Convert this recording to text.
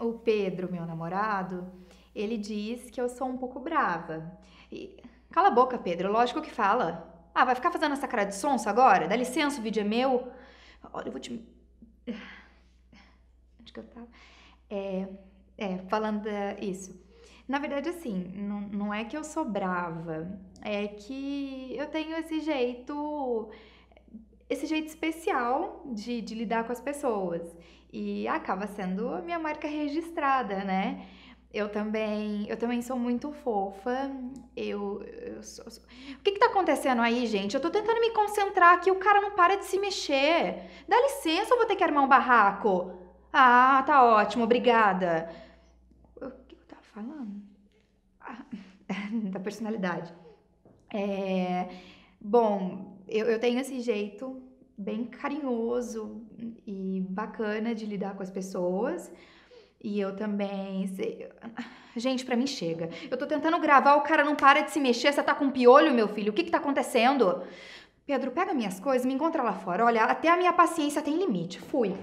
o Pedro, meu namorado, ele diz que eu sou um pouco brava. E, Cala a boca, Pedro, lógico que fala. Ah, vai ficar fazendo essa cara de sonso agora? Dá licença, o vídeo é meu. Olha, eu vou te. Onde que eu tava? É, é falando é, isso. Na verdade, assim, não, não é que eu sou brava, é que eu tenho esse jeito esse jeito especial de, de lidar com as pessoas. E acaba sendo a minha marca registrada, né? Eu também, eu também sou muito fofa. Eu, eu sou, sou... O que que tá acontecendo aí, gente? Eu tô tentando me concentrar aqui, o cara não para de se mexer. Dá licença, eu vou ter que armar um barraco. Ah, tá ótimo, obrigada. O que eu tava falando? Ah, da personalidade. É, bom, eu, eu tenho esse jeito bem carinhoso e bacana de lidar com as pessoas. E eu também. Gente, para mim chega. Eu tô tentando gravar, o cara não para de se mexer. Você tá com piolho, meu filho? O que que tá acontecendo? Pedro, pega minhas coisas, me encontra lá fora. Olha, até a minha paciência tem limite. Fui.